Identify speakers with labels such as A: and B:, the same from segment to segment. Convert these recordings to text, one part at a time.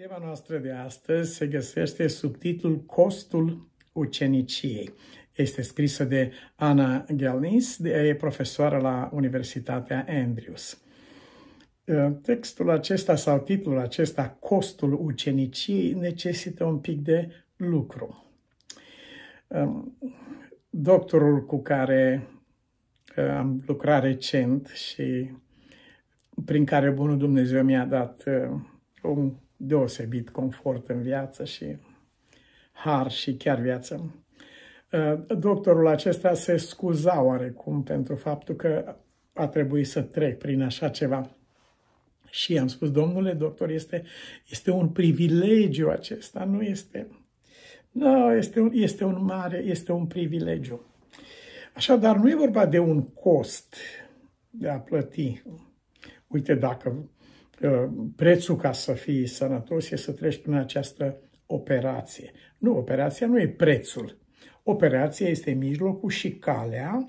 A: Tema noastră de astăzi se găsește sub titlul Costul uceniciei. Este scrisă de Ana Gelnis, de, profesoară la Universitatea Andrews. Ă, textul acesta sau titlul acesta, Costul uceniciei, necesită un pic de lucru. Ă, doctorul cu care ă, am lucrat recent și prin care Bunul Dumnezeu mi-a dat un deosebit confort în viață și har și chiar viață. Uh, doctorul acesta se scuza oarecum pentru faptul că a trebuit să trec prin așa ceva. Și am spus, domnule doctor, este, este un privilegiu acesta, nu este... Nu, este un, este un mare, este un privilegiu. Așadar, nu e vorba de un cost de a plăti. Uite, dacă Uh, prețul ca să fii sănătos e să treci prin această operație. Nu, operația nu e prețul. Operația este mijlocul și calea.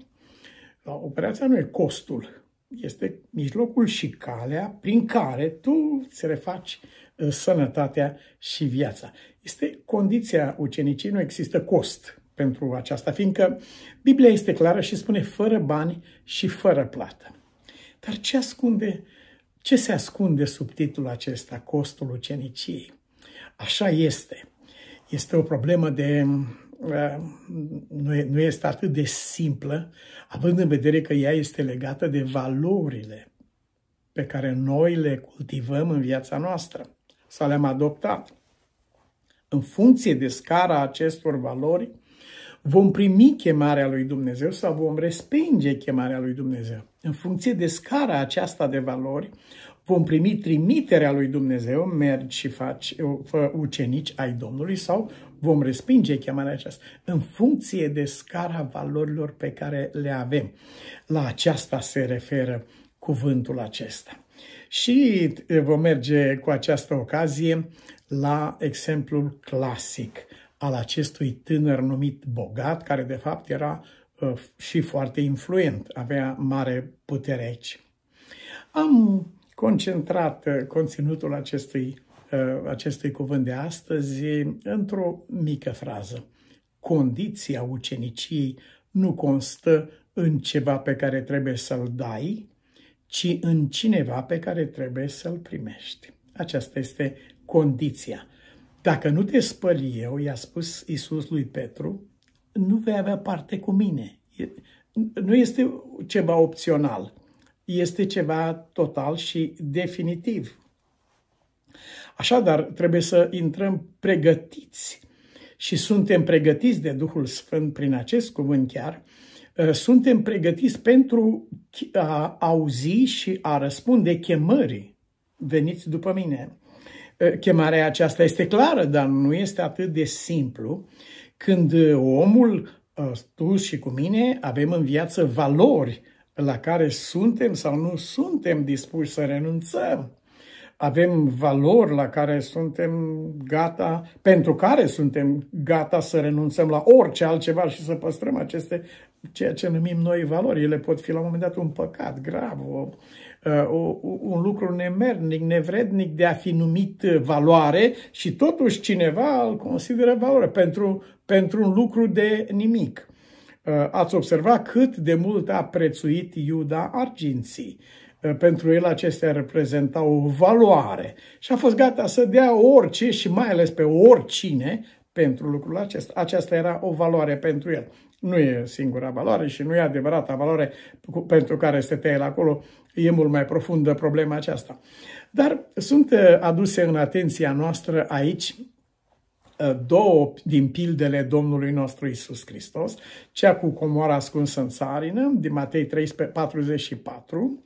A: Uh, operația nu e costul. Este mijlocul și calea prin care tu îți refaci uh, sănătatea și viața. Este condiția ucenicii, nu există cost pentru aceasta, fiindcă Biblia este clară și spune fără bani și fără plată. Dar ce ascunde uh, ce se ascunde sub titlul acesta, costul uceniciei? Așa este. Este o problemă de uh, nu este atât de simplă, având în vedere că ea este legată de valorile pe care noi le cultivăm în viața noastră sau le-am adoptat. În funcție de scara acestor valori, Vom primi chemarea lui Dumnezeu sau vom respinge chemarea lui Dumnezeu. În funcție de scara aceasta de valori, vom primi trimiterea lui Dumnezeu, mergi și faci fă ucenici ai Domnului sau vom respinge chemarea aceasta în funcție de scara valorilor pe care le avem. La aceasta se referă cuvântul acesta. Și eh, vom merge cu această ocazie la exemplul clasic al acestui tânăr numit bogat, care de fapt era uh, și foarte influent, avea mare putere aici. Am concentrat uh, conținutul acestui, uh, acestui cuvânt de astăzi într-o mică frază. Condiția uceniciei nu constă în ceva pe care trebuie să-l dai, ci în cineva pe care trebuie să-l primești. Aceasta este condiția. Dacă nu te spăl eu, i-a spus Isus lui Petru, nu vei avea parte cu mine. Nu este ceva opțional, este ceva total și definitiv. Așadar, trebuie să intrăm pregătiți și suntem pregătiți de Duhul Sfânt prin acest cuvânt chiar, uh, suntem pregătiți pentru a auzi și a răspunde chemării. Veniți după mine chemarea aceasta este clară, dar nu este atât de simplu când omul, tu și cu mine, avem în viață valori la care suntem sau nu suntem dispuși să renunțăm. Avem valori la care suntem gata, pentru care suntem gata să renunțăm la orice altceva și să păstrăm aceste, ceea ce numim noi valori. Ele pot fi la un moment dat un păcat grav, o, Uh, un lucru nemernic, nevrednic de a fi numit uh, valoare și totuși cineva îl consideră valoare pentru, pentru un lucru de nimic. Uh, ați observat cât de mult a prețuit Iuda arginții. Pentru el acestea reprezentau o valoare și a fost gata să dea orice și mai ales pe oricine pentru lucrul acesta. Aceasta era o valoare pentru el nu e singura valoare și nu e adevărata valoare pentru care este la acolo, e mult mai profundă problema aceasta. Dar sunt uh, aduse în atenția noastră aici uh, două din pildele Domnului nostru Isus Hristos, cea cu comoara ascunsă în țarină, din Matei 13, 44,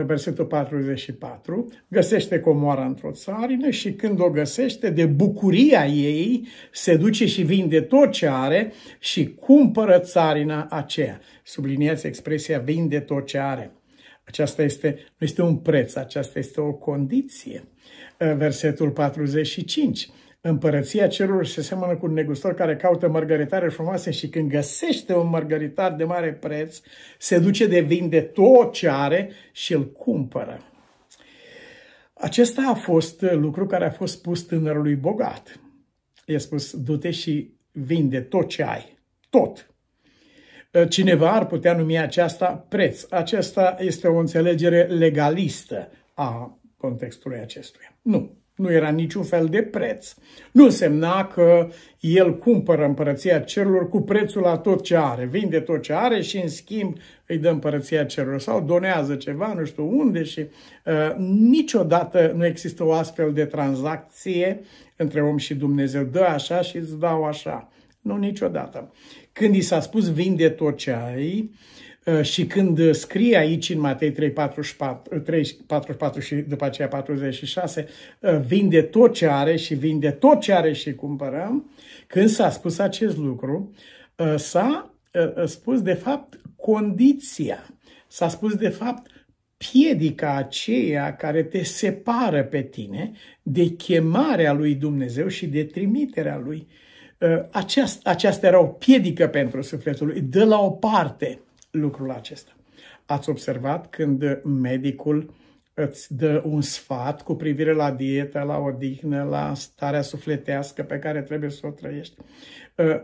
A: versetul 44, găsește comoara într-o țarină și când o găsește, de bucuria ei se duce și vinde tot ce are și cumpără țarina aceea. Subliniați expresia vinde tot ce are. Aceasta este, nu este un preț, aceasta este o condiție. Versetul 45. Împărăția cerurilor se seamănă cu un negustor care caută mărgăritare frumoase și când găsește un mărgăritar de mare preț, se duce de vinde tot ce are și îl cumpără. Acesta a fost lucru care a fost spus tânărului bogat. I-a spus, du-te și vinde tot ce ai. Tot. Cineva ar putea numi aceasta preț. Aceasta este o înțelegere legalistă a contextului acestuia. Nu. Nu era niciun fel de preț. Nu însemna că el cumpără împărăția cerurilor cu prețul la tot ce are. Vinde tot ce are și în schimb îi dă împărăția cerurilor sau donează ceva, nu știu unde și uh, niciodată nu există o astfel de tranzacție între om și Dumnezeu. Dă așa și îți dau așa. Nu niciodată. Când i s-a spus vinde tot ce ai, uh, Uh, și când uh, scrie aici în Matei 3, 44, 3, 44 și după aceea 46, uh, vinde tot ce are și vinde tot ce are și cumpărăm, când s-a spus acest lucru, s-a spus de fapt condiția, s-a spus de fapt piedica aceea care te separă pe tine de chemarea lui Dumnezeu și de trimiterea lui. Aceasta, aceasta era o piedică pentru sufletul lui. Dă la o parte lucrul acesta. Ați observat când medicul îți dă un sfat cu privire la dieta, la odihnă, la starea sufletească pe care trebuie să o trăiești. Ă,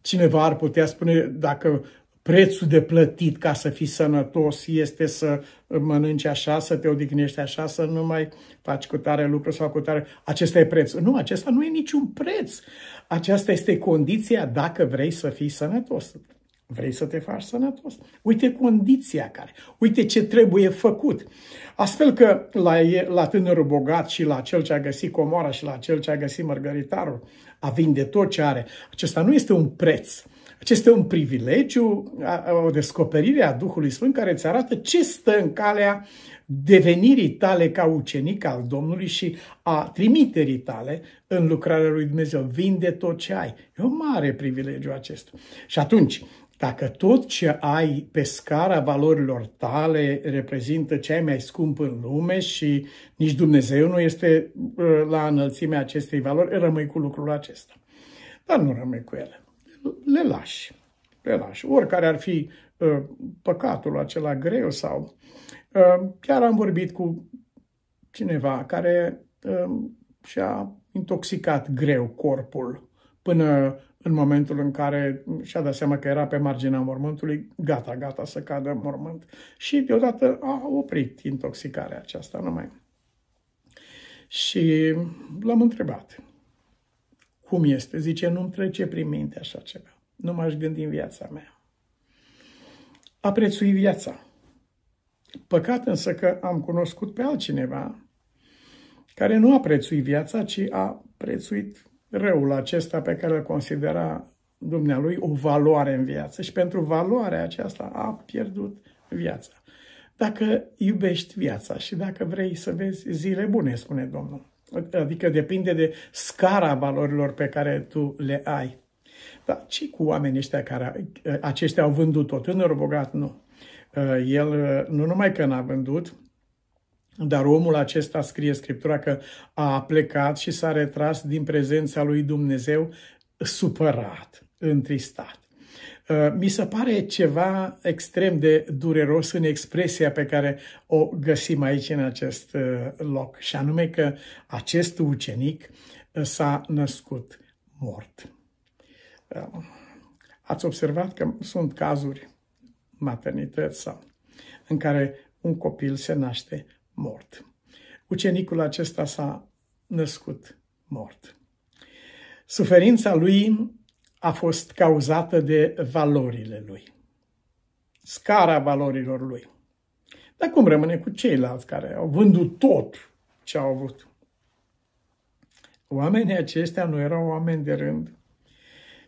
A: cineva ar putea spune dacă prețul de plătit ca să fii sănătos este să mănânci așa, să te odihnești așa, să nu mai faci cu tare lucru sau cu tare. Acesta e prețul. Nu, acesta nu e niciun preț. Aceasta este condiția dacă vrei să fii sănătos. Vrei să te faci sănătos? Uite condiția care, uite ce trebuie făcut. Astfel că la, la tânărul bogat și la cel ce a găsit comoara și la cel ce a găsit mărgăritarul, a vinde tot ce are. Acesta nu este un preț. Acesta este un privilegiu, o descoperire a Duhului Sfânt care îți arată ce stă în calea devenirii tale ca ucenic al Domnului și a trimiterii tale în lucrarea lui Dumnezeu. Vinde tot ce ai. E un mare privilegiu acesta. Și atunci, dacă tot ce ai pe scara valorilor tale reprezintă ce ai mai scump în lume și nici Dumnezeu nu este uh, la înălțimea acestei valori, rămâi cu lucrul acesta. Dar nu rămâi cu ele. Le lași. Le lași. Oricare ar fi uh, păcatul acela greu sau... Uh, chiar am vorbit cu cineva care și-a intoxicat greu corpul până în momentul în care și-a dat seama că era pe marginea mormântului, gata, gata să cadă în mormânt. Și deodată a oprit intoxicarea aceasta numai. Și l-am întrebat, cum este? Zice, nu-mi trece prin minte așa ceva. Nu m-aș gândi în viața mea. A prețuit viața. Păcat însă că am cunoscut pe altcineva care nu a prețuit viața, ci a prețuit răul acesta pe care îl considera dumnealui o valoare în viață și pentru valoarea aceasta a pierdut viața. Dacă iubești viața și dacă vrei să vezi zile bune, spune Domnul. Adică depinde de scara valorilor pe care tu le ai. Dar ce cu oamenii ăștia care aceștia au vândut tot? Tânărul bogat, nu. Ă, el ă, nu numai că n-a vândut, dar omul acesta, scrie Scriptura, că a plecat și s-a retras din prezența lui Dumnezeu supărat, întristat. Uh, mi se pare ceva extrem de dureros în expresia pe care o găsim aici în acest uh, loc, și anume că acest ucenic uh, s-a născut mort. Ați observat că sunt cazuri maternități sau în care un copil se naște mort. Ucenicul acesta s-a născut mort. Suferința lui a fost cauzată de valorile lui, scara valorilor lui. Dar cum rămâne cu ceilalți care au vândut tot ce au avut? Oamenii aceștia nu erau oameni de rând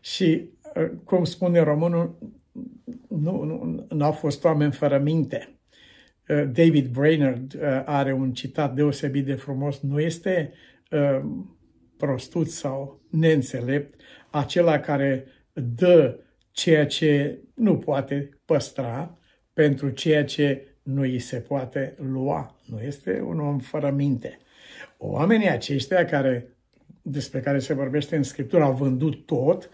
A: și, uh, cum spune românul, nu, nu, nu au fost oameni fără minte. Uh, David Brainerd uh, are un citat deosebit de frumos, nu este uh, prostut sau neînțelept acela care dă ceea ce nu poate păstra pentru ceea ce nu îi se poate lua. Nu este un om fără minte. Oamenii aceștia care, despre care se vorbește în Scriptură au vândut tot,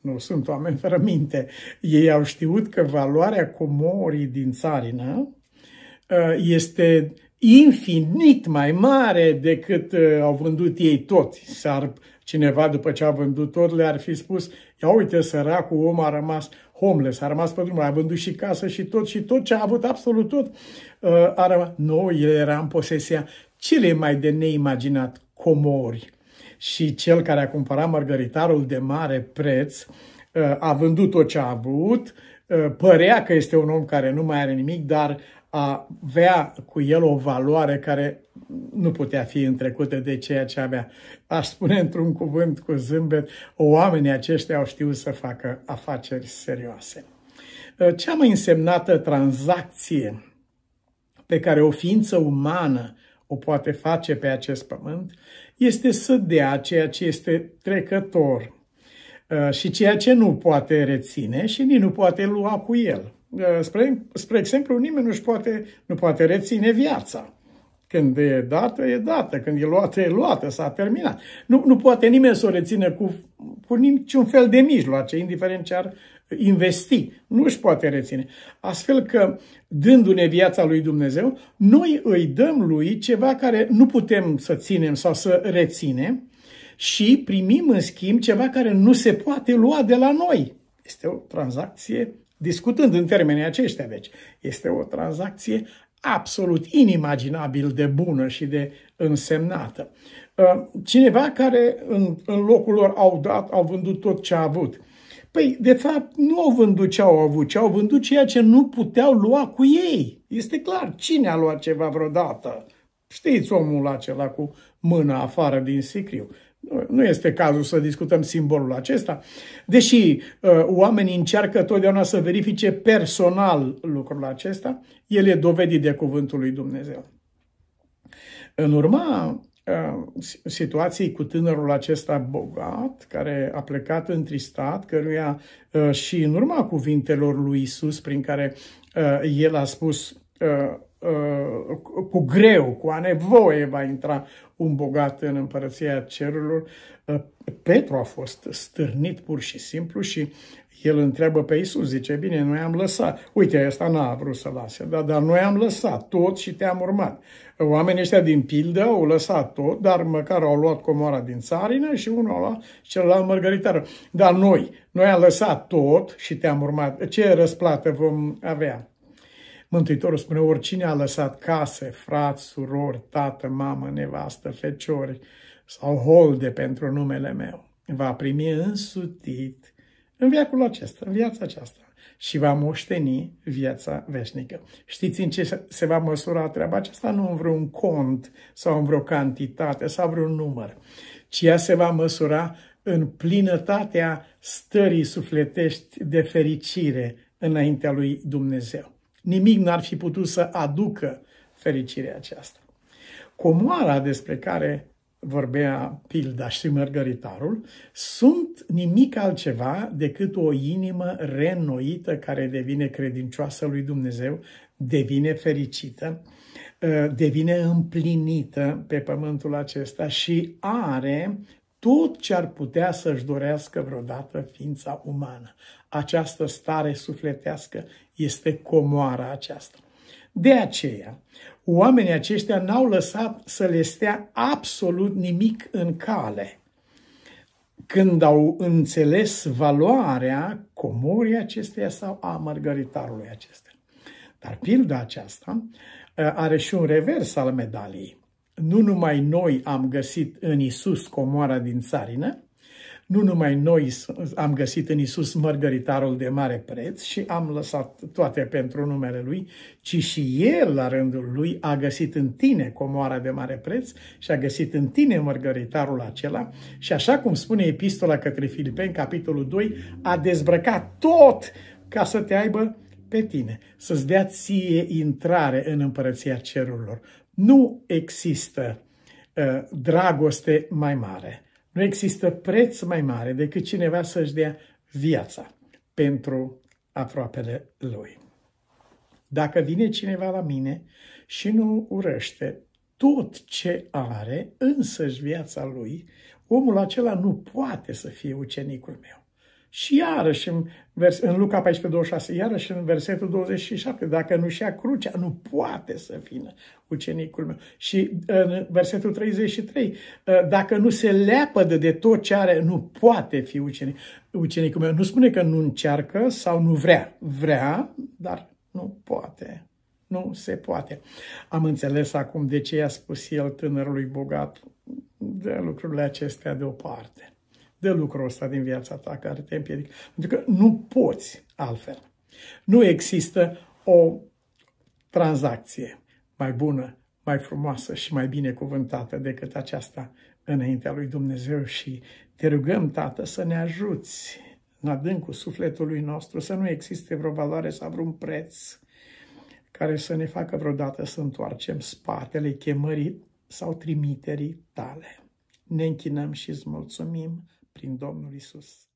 A: nu sunt oameni fără minte. Ei au știut că valoarea comorii din țarină, Uh, este infinit mai mare decât uh, au vândut ei toți. S-ar, cineva după ce a vândut tot le-ar fi spus, ia uite, săracul om a rămas homeless, a rămas pe drum, a vândut și casă și tot și tot ce a avut, absolut tot, uh, a rămas. Nu, el era în posesia cele mai de neimaginat comori. Și cel care a cumpărat mărgăritarul de mare preț a vândut tot ce a avut, părea că este un om care nu mai are nimic, dar avea cu el o valoare care nu putea fi întrecută de ceea ce avea. Aș spune într-un cuvânt cu zâmbet, oamenii aceștia au știut să facă afaceri serioase. Ă, cea mai însemnată tranzacție pe care o ființă umană o poate face pe acest pământ este să dea ceea ce este trecător ă, și ceea ce nu poate reține și nici nu poate lua cu el. Eh, spre, spre exemplu, nimeni nu-și poate, nu poate reține viața. Când e dată, e dată. Când e luată, e luată. S-a terminat. Nu, nu poate nimeni să o rețină cu, cu niciun fel de mijloace, indiferent ce ar investi. Nu își poate reține. Astfel că, dându-ne viața lui Dumnezeu, noi îi dăm lui ceva care nu putem să ținem sau să reținem și primim în schimb ceva care nu se poate lua de la noi. Este o tranzacție discutând în termenii aceștia, deci, este o tranzacție absolut inimaginabil de bună și de însemnată. Ă, cineva care în, în locul lor au dat, au vândut tot ce a avut. Păi, de fapt, nu au vândut ce au avut, ci au vândut ceea ce nu puteau lua cu ei. Este clar cine a luat ceva vreodată. Știți omul acela cu mâna afară din sicriu. Nu este cazul să discutăm simbolul acesta, deși uh, oamenii încearcă totdeauna să verifice personal lucrul acesta, el e dovedit de cuvântul lui Dumnezeu. În urma uh, situației cu tânărul acesta bogat, care a plecat întristat, căruia uh, și în urma cuvintelor lui Isus, prin care el a spus cu greu, cu a nevoie va intra un bogat în împărăția cerurilor. Petru a fost stârnit pur și simplu și el întreabă pe Isus, zice, bine, noi am lăsat. Uite, ăsta n-a vrut să lase, dar, dar noi am lăsat tot și te-am urmat. Oamenii ăștia din pildă au lăsat tot, dar măcar au luat comoara din țarină și unul a luat celălalt mărgăritară. Dar noi, noi am lăsat tot și te-am urmat. Ce răsplată vom avea? Mântuitorul spune, oricine a lăsat case, frați, surori, tată, mamă, nevastă, feciori sau holde pentru numele meu, va primi însutit în viacul acesta, în viața aceasta și va moșteni viața veșnică. Știți în ce se va măsura treaba aceasta? Nu în vreun cont sau în vreo cantitate sau vreun număr, ci ea se va măsura în plinătatea stării sufletești de fericire înaintea lui Dumnezeu. Nimic n-ar fi putut să aducă fericirea aceasta. Comoara despre care vorbea Pilda și Mărgăritarul, sunt nimic altceva decât o inimă reînnoită care devine credincioasă lui Dumnezeu, devine fericită, uh, devine împlinită pe pământul acesta și are tot ce ar putea să-și dorească vreodată ființa umană această stare sufletească, este comoara aceasta. De aceea, oamenii aceștia n-au lăsat să le stea absolut nimic în cale. Când au înțeles valoarea comorii acesteia sau a mărgăritarului acesteia. Dar pilda aceasta ă, are și un revers al medaliei. Nu numai noi am găsit în Isus comoara din țarină, nu numai noi am găsit în Isus mărgăritarul de mare preț și am lăsat toate pentru numele Lui, ci și El, la rândul Lui, a găsit în tine comoara de mare preț și a găsit în tine mărgăritarul acela și așa cum spune epistola către Filipeni, capitolul 2, a dezbrăcat tot ca să te aibă pe tine, să-ți dea ție intrare în împărăția cerurilor. Nu există uh, dragoste mai mare. Nu există preț mai mare decât cineva să-și dea viața pentru aproapele lui. Dacă vine cineva la mine și nu urăște tot ce are, însăși viața lui, omul acela nu poate să fie ucenicul meu. Și iarăși în, vers, în Luca 14:26, iarăși în versetul 27, dacă nu-și ia crucea, nu poate să vină ucenicul meu. Și uh, în versetul 33, uh, dacă nu se leapădă de tot ce are, nu poate fi ucenic, ucenicul meu. Nu spune că nu încearcă sau nu vrea. Vrea, dar nu poate. Nu se poate. Am înțeles acum de ce i-a spus el tânărului bogat de lucrurile acestea deoparte de lucrul ăsta din viața ta care te împiedică. Pentru că nu poți altfel. Nu există o tranzacție mai bună, mai frumoasă și mai bine cuvântată decât aceasta înaintea lui Dumnezeu și te rugăm, Tată, să ne ajuți în adâncul sufletului nostru, să nu existe vreo valoare sau vreun preț care să ne facă vreodată să întoarcem spatele chemării sau trimiterii tale. Ne închinăm și îți mulțumim prin Domnul Isus.